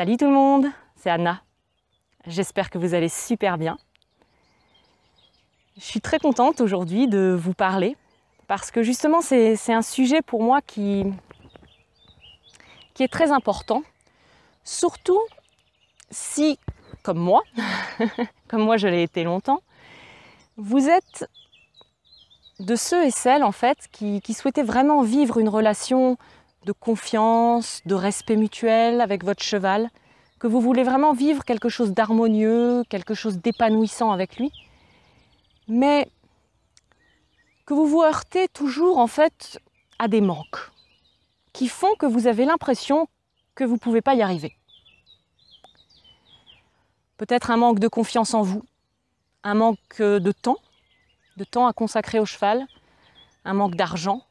Salut tout le monde, c'est Anna. J'espère que vous allez super bien. Je suis très contente aujourd'hui de vous parler parce que justement c'est un sujet pour moi qui, qui est très important, surtout si, comme moi, comme moi je l'ai été longtemps, vous êtes de ceux et celles en fait qui souhaitaient vraiment vivre une relation de confiance, de respect mutuel avec votre cheval, que vous voulez vraiment vivre quelque chose d'harmonieux, quelque chose d'épanouissant avec lui, mais que vous vous heurtez toujours en fait à des manques qui font que vous avez l'impression que vous ne pouvez pas y arriver. Peut-être un manque de confiance en vous, un manque euh, de temps, de temps à consacrer au cheval, un manque d'argent,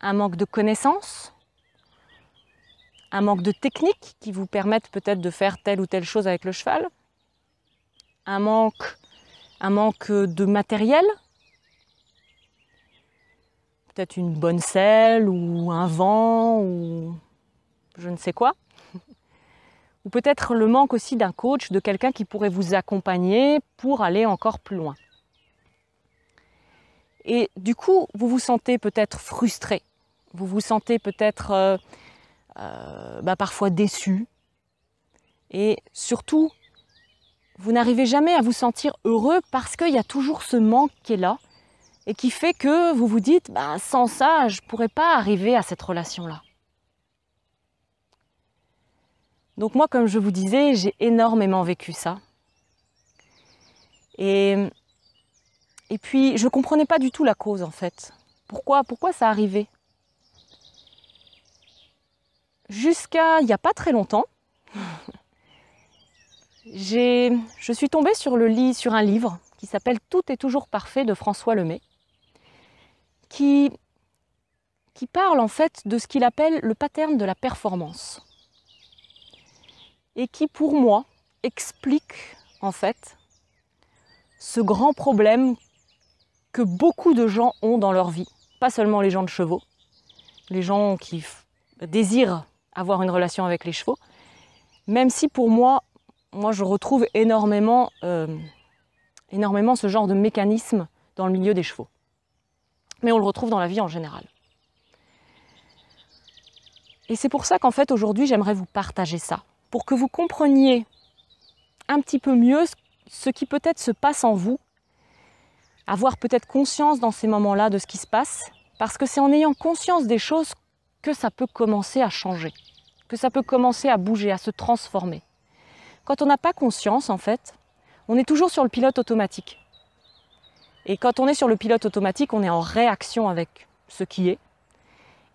un manque de connaissances, un manque de technique qui vous permette peut-être de faire telle ou telle chose avec le cheval, un manque, un manque de matériel, peut-être une bonne selle ou un vent ou je ne sais quoi, ou peut-être le manque aussi d'un coach, de quelqu'un qui pourrait vous accompagner pour aller encore plus loin. Et du coup, vous vous sentez peut-être frustré, vous vous sentez peut-être... Euh, euh, bah, parfois déçu. Et surtout, vous n'arrivez jamais à vous sentir heureux parce qu'il y a toujours ce manque qui est là et qui fait que vous vous dites bah, sans ça, je ne pourrais pas arriver à cette relation-là. Donc moi, comme je vous disais, j'ai énormément vécu ça. Et, et puis, je ne comprenais pas du tout la cause, en fait. Pourquoi, pourquoi ça arrivait jusqu'à il n'y a pas très longtemps, je suis tombée sur, le lit, sur un livre qui s'appelle Tout est toujours parfait de François Lemay, qui, qui parle en fait de ce qu'il appelle le pattern de la performance et qui pour moi explique en fait ce grand problème que beaucoup de gens ont dans leur vie, pas seulement les gens de chevaux, les gens qui désirent avoir une relation avec les chevaux. Même si pour moi, moi je retrouve énormément, euh, énormément ce genre de mécanisme dans le milieu des chevaux. Mais on le retrouve dans la vie en général. Et c'est pour ça qu'en fait aujourd'hui j'aimerais vous partager ça, pour que vous compreniez un petit peu mieux ce qui peut-être se passe en vous, avoir peut-être conscience dans ces moments-là de ce qui se passe, parce que c'est en ayant conscience des choses que ça peut commencer à changer, que ça peut commencer à bouger, à se transformer. Quand on n'a pas conscience, en fait, on est toujours sur le pilote automatique. Et quand on est sur le pilote automatique, on est en réaction avec ce qui est.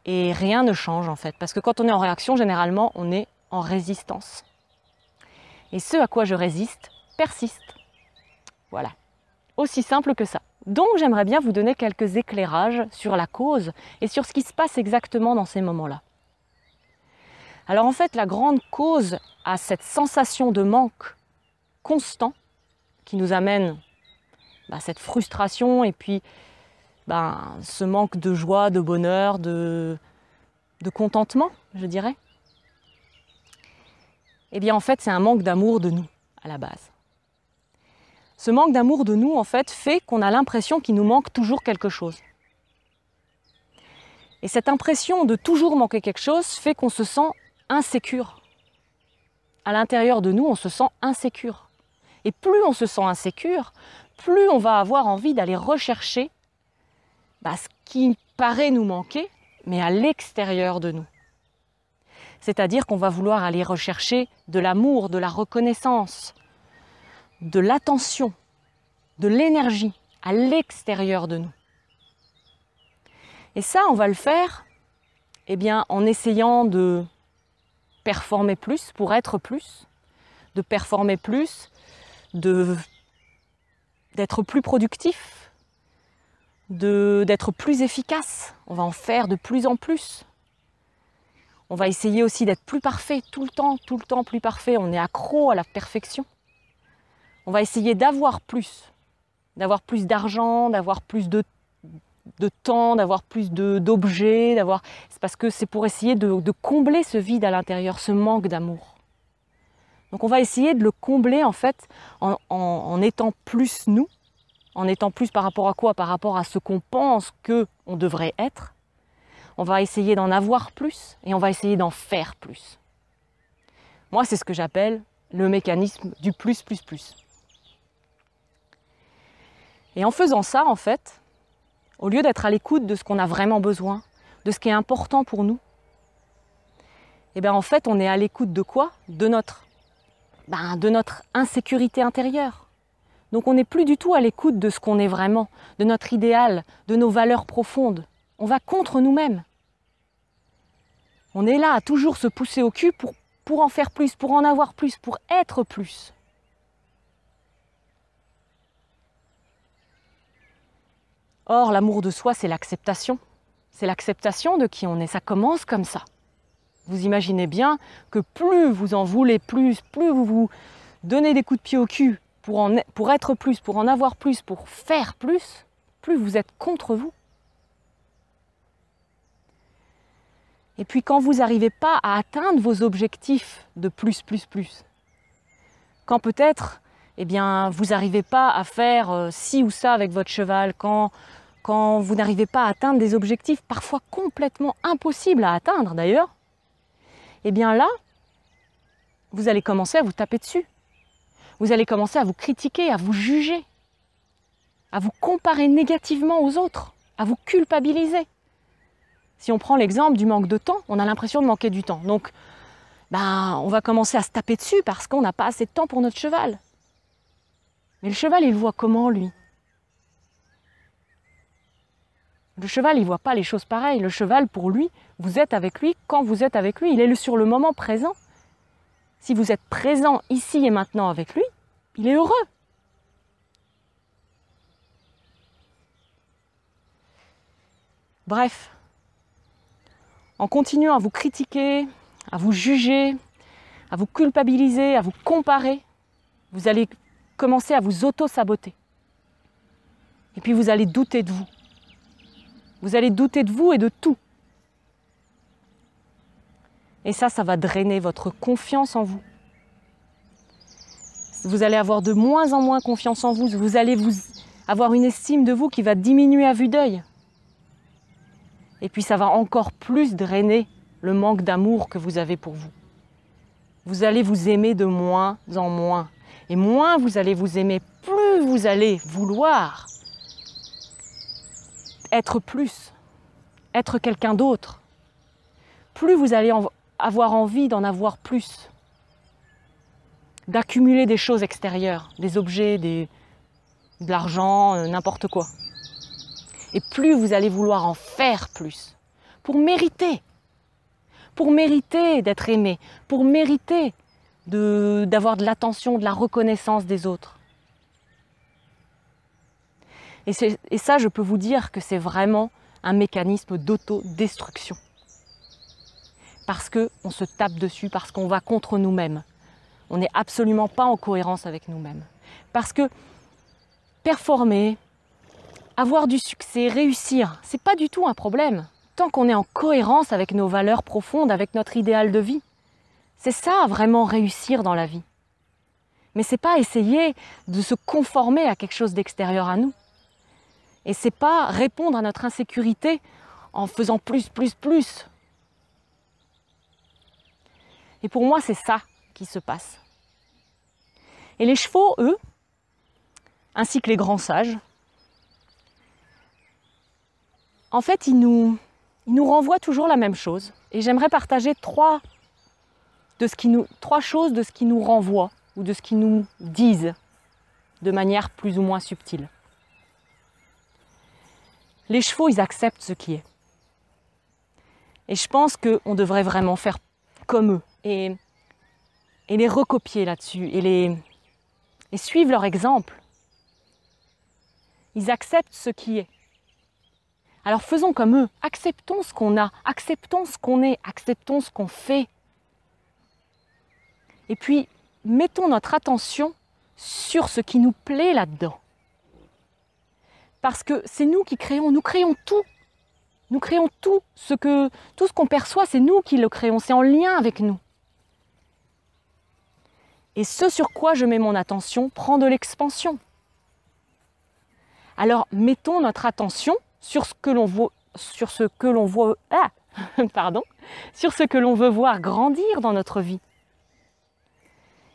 Et rien ne change en fait. Parce que quand on est en réaction, généralement, on est en résistance. Et ce à quoi je résiste persiste. Voilà. Aussi simple que ça. Donc j'aimerais bien vous donner quelques éclairages sur la cause et sur ce qui se passe exactement dans ces moments-là. Alors en fait, la grande cause à cette sensation de manque constant qui nous amène bah, cette frustration et puis bah, ce manque de joie, de bonheur, de, de contentement, je dirais, eh bien en fait c'est un manque d'amour de nous à la base. Ce manque d'amour de nous, en fait, fait qu'on a l'impression qu'il nous manque toujours quelque chose. Et cette impression de toujours manquer quelque chose fait qu'on se sent insécure. À l'intérieur de nous, on se sent insécure. Et plus on se sent insécure, plus on va avoir envie d'aller rechercher bah, ce qui paraît nous manquer, mais à l'extérieur de nous. C'est-à-dire qu'on va vouloir aller rechercher de l'amour, de la reconnaissance, de l'attention, de l'énergie à l'extérieur de nous. Et ça, on va le faire eh bien, en essayant de performer plus pour être plus, de performer plus, d'être plus productif, d'être plus efficace. On va en faire de plus en plus. On va essayer aussi d'être plus parfait tout le temps, tout le temps plus parfait. On est accro à la perfection. On va essayer d'avoir plus, d'avoir plus d'argent, d'avoir plus de, temps, d'avoir plus d'objets, d'avoir. C'est parce que c'est pour essayer de, combler ce vide à l'intérieur, ce manque d'amour. Donc on va essayer de le combler en fait en, en, étant plus nous, en étant plus par rapport à quoi Par rapport à ce qu'on pense que devrait être. On va essayer d'en avoir plus et on va essayer d'en faire plus. Moi, c'est ce que j'appelle le mécanisme du plus plus plus. Et en faisant ça, en fait, au lieu d'être à l'écoute de ce qu'on a vraiment besoin, de ce qui est important pour nous, eh bien en fait, on est à l'écoute de quoi De notre ben, de notre insécurité intérieure. Donc on n'est plus du tout à l'écoute de ce qu'on est vraiment, de notre idéal, de nos valeurs profondes. On va contre nous-mêmes. On est là à toujours se pousser au cul pour, pour en faire plus, pour en avoir plus, pour être plus. Or, l'amour de soi, c'est l'acceptation. C'est l'acceptation de qui on est. Ça commence comme ça. Vous imaginez bien que plus vous en voulez plus, plus vous vous donnez des coups de pied au cul pour, en, e-, pour être plus, pour en avoir plus, pour faire plus, plus vous êtes contre vous. Et puis quand vous n'arrivez pas à atteindre vos objectifs de plus, plus, plus, quand peut-être eh bien, vous n'arrivez pas à faire euh, ci ou ça avec votre cheval, quand quand vous n'arrivez pas à atteindre des objectifs parfois complètement impossibles à atteindre d'ailleurs, eh bien là, vous allez commencer à vous taper dessus. Vous allez commencer à vous critiquer, à vous juger, à vous comparer négativement aux autres, à vous culpabiliser. Si on prend l'exemple du manque de temps, on a l'impression de manquer du temps. Donc, ben, on va commencer à se taper dessus parce qu'on n'a pas assez de temps pour notre cheval. Mais le cheval, il voit comment, lui Le cheval, il voit pas les choses pareilles. Le cheval, pour lui, vous êtes avec lui quand vous êtes avec lui. Il est sur le moment présent. Si vous êtes présent ici et maintenant avec lui, il est heureux. Bref, en continuant à vous critiquer, à vous juger, à vous culpabiliser, à vous comparer, vous allez commencer à vous auto-saboter. Et puis vous allez douter de vous. Vous allez douter de vous et de tout. Et ça, ça va drainer votre confiance en vous. Vous allez avoir de moins en moins confiance en vous. Vous allez vous avoir une estime de vous qui va diminuer à vue d'œil. Et puis ça va encore plus drainer le manque d'amour que vous avez pour vous. Vous allez vous aimer de moins en moins. Et moins vous allez vous aimer, plus vous allez vouloir être plus, être quelqu'un d'autre, plus vous allez avoir envie d'en avoir plus, d'accumuler des choses extérieures, des objets, de l'argent, euh, n'importe quoi. Et plus vous allez vouloir en faire plus, pour mériter, pour mériter d'être aimé, pour mériter d'avoir de l'attention, de la reconnaissance des autres. Et, ça, je peux vous dire que c'est vraiment un mécanisme d'autodestruction. Parce qu'on se tape dessus, parce qu'on va contre nous-mêmes. On n'est absolument pas en cohérence avec nous-mêmes. Parce que performer, avoir du succès, réussir, c'est pas du tout un problème. Tant qu'on est en cohérence avec nos valeurs profondes, avec notre idéal de vie. C'est ça vraiment réussir dans la vie. Mais c'est pas essayer de se conformer à quelque chose d'extérieur à nous. Et c'est pas répondre à notre insécurité en faisant plus, plus, plus. Et pour moi, c'est ça qui se passe. Et les chevaux, eux, ainsi que les grands sages, en fait, ils nous, nous renvoient toujours la même chose. Et j'aimerais partager trois, de ce qui nous, trois choses de ce qui nous renvoie ou de ce qu'ils nous disent de manière plus ou moins subtile les chevaux, ils acceptent ce qui est. Et je pense qu'on devrait vraiment faire comme eux et, les recopier là-dessus et, les, et suivre leur exemple. Ils acceptent ce qui est. Alors faisons comme eux, acceptons ce qu'on a, acceptons ce qu'on est, acceptons ce qu'on fait. Et puis, mettons notre attention sur ce qui nous plaît là-dedans parce que c'est nous qui créons, nous créons tout. Nous créons tout que tout ce qu'on perçoit, c'est nous qui le créons, c'est en lien avec nous. Et ce sur quoi je mets mon attention prend de l'expansion. Alors mettons notre attention sur ce que l'on voit sur ce que l'on voit ah, pardon, sur ce que l'on veut voir grandir dans notre vie.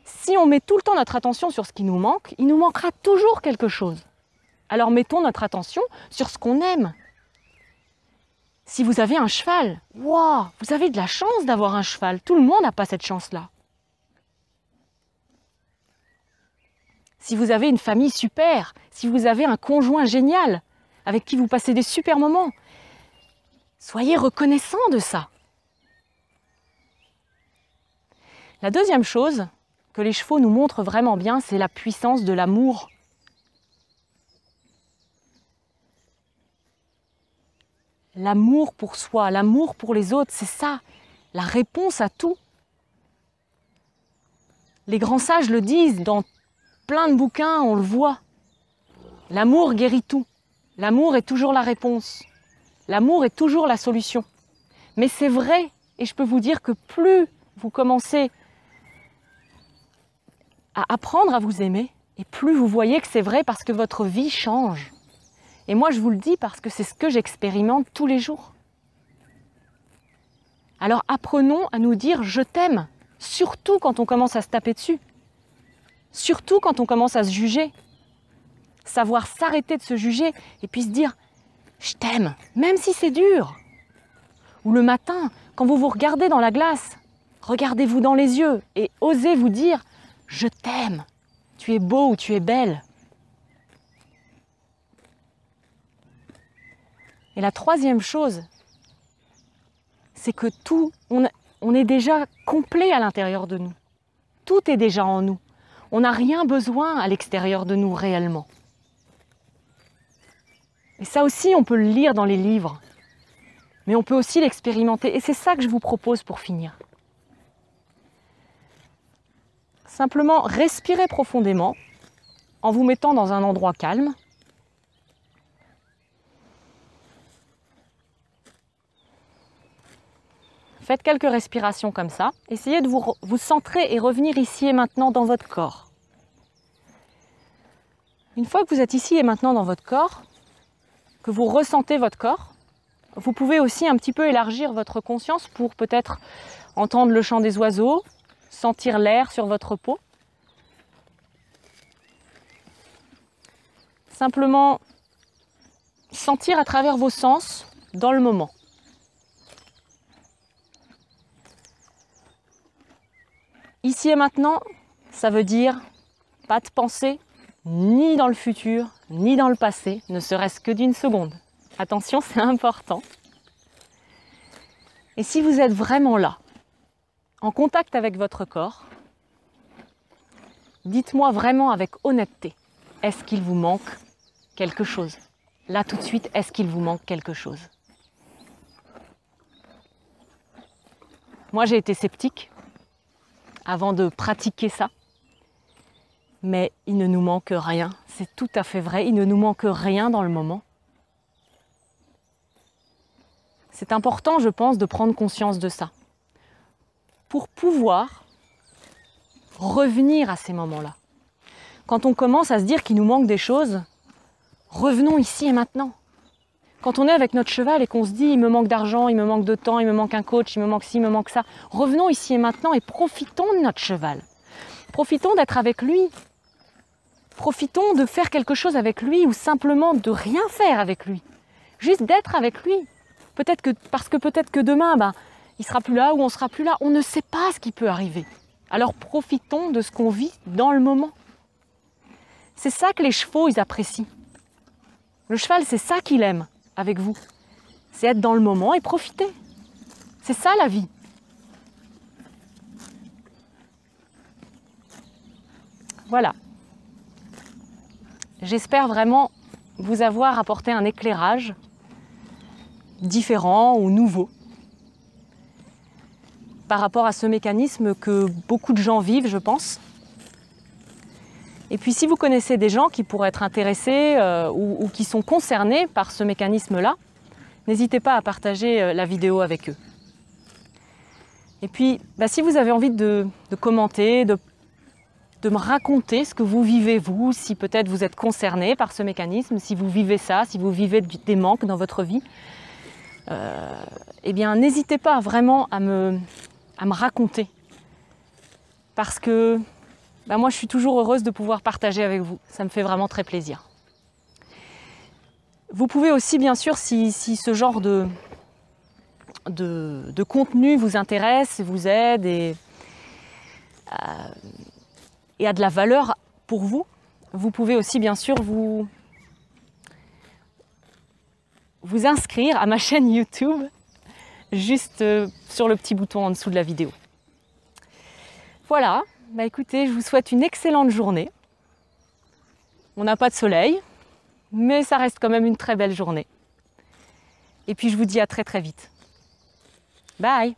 Si on met tout le temps notre attention sur ce qui nous manque, il nous manquera toujours quelque chose. Alors mettons notre attention sur ce qu'on aime. Si vous avez un cheval, waouh, vous avez de la chance d'avoir un cheval. Tout le monde n'a pas cette chance-là. Si vous avez une famille super, si vous avez un conjoint génial avec qui vous passez des super moments, soyez reconnaissant de ça. La deuxième chose que les chevaux nous montrent vraiment bien, c'est la puissance de l'amour l'amour pour soi, l'amour pour les autres, c'est ça, la réponse à tout. Les grands sages le disent dans plein de bouquins, on le voit. L'amour guérit tout. L'amour est toujours la réponse. L'amour est toujours la solution. Mais c'est vrai, et je peux vous dire que plus vous commencez à apprendre à vous aimer, et plus vous voyez que c'est vrai parce que votre vie change. Et moi, je vous le dis parce que c'est ce que j'expérimente tous les jours. Alors apprenons à nous dire je t'aime, surtout quand on commence à se taper dessus, surtout quand on commence à se juger. Savoir s'arrêter de se juger et puis se dire je t'aime, même si c'est dur. Ou le matin, quand vous vous regardez dans la glace, regardez-vous dans les yeux et osez vous dire je t'aime, tu es beau ou tu es belle. Et la troisième chose, c'est que tout, on, est déjà complet à l'intérieur de nous. Tout est déjà en nous. On n'a rien besoin à l'extérieur de nous réellement. Et ça aussi, on peut le lire dans les livres. Mais on peut aussi l'expérimenter. Et c'est ça que je vous propose pour finir. Simplement, respirez profondément en vous mettant dans un endroit calme. Faites quelques respirations comme ça. Essayez de vous, vous centrer et revenir ici et maintenant dans votre corps. Une fois que vous êtes ici et maintenant dans votre corps, que vous ressentez votre corps, vous pouvez aussi un petit peu élargir votre conscience pour peut-être entendre le chant des oiseaux, sentir l'air sur votre peau. Simplement sentir à travers vos sens dans le moment. Ici et maintenant, ça veut dire pas de pensée, ni dans le futur, ni dans le passé, ne serait-ce que d'une seconde. Attention, c'est important. Et si vous êtes vraiment là, en contact avec votre corps, dites-moi vraiment avec honnêteté, est-ce qu'il vous manque quelque chose Là tout de suite, est-ce qu'il vous manque quelque chose Moi j'ai été sceptique avant de pratiquer ça. Mais il ne nous manque rien, c'est tout à fait vrai, il ne nous manque rien dans le moment. C'est important, je pense, de prendre conscience de ça, pour pouvoir revenir à ces moments-là. Quand on commence à se dire qu'il nous manque des choses, revenons ici et maintenant. Quand on est avec notre cheval et qu'on se dit il me manque d'argent, il me manque de temps, il me manque un coach, il me manque ci, il me manque ça, revenons ici et maintenant et profitons de notre cheval. Profitons d'être avec lui. Profitons de faire quelque chose avec lui ou simplement de rien faire avec lui. Juste d'être avec lui. Peut-être que parce que peut-être que demain, ben, il sera plus là ou on sera plus là. On ne sait pas ce qui peut arriver. Alors profitons de ce qu'on vit dans le moment. C'est ça que les chevaux, ils apprécient. Le cheval, c'est ça qu'il aime avec vous. C'est être dans le moment et profiter. C'est ça la vie. Voilà. J'espère vraiment vous avoir apporté un éclairage différent ou nouveau par rapport à ce mécanisme que beaucoup de gens vivent, je pense, et puis si vous connaissez des gens qui pourraient être intéressés euh, ou, qui sont concernés par ce mécanisme-là, n'hésitez pas à partager euh, la vidéo avec eux. Et puis, bah, si vous avez envie de, commenter, de, me raconter ce que vous vivez vous, si peut-être vous êtes concerné par ce mécanisme, si vous vivez ça, si vous vivez des manques dans votre vie, euh, eh bien, n'hésitez pas vraiment à me, à me raconter. Parce que bah, moi je suis toujours heureuse de pouvoir partager avec vous. Ça me fait vraiment très plaisir. Vous pouvez aussi, bien sûr, si, ce genre de, de, contenu vous intéresse, vous aide euh, et, a de la valeur pour vous, vous pouvez aussi, bien sûr, vous, vous inscrire à ma chaîne YouTube juste euh, sur le petit bouton en dessous de la vidéo. Voilà, bah écoutez, je vous souhaite une excellente journée. On n'a pas de soleil, mais ça reste quand même une très belle journée. Et puis je vous dis à très très vite. Bye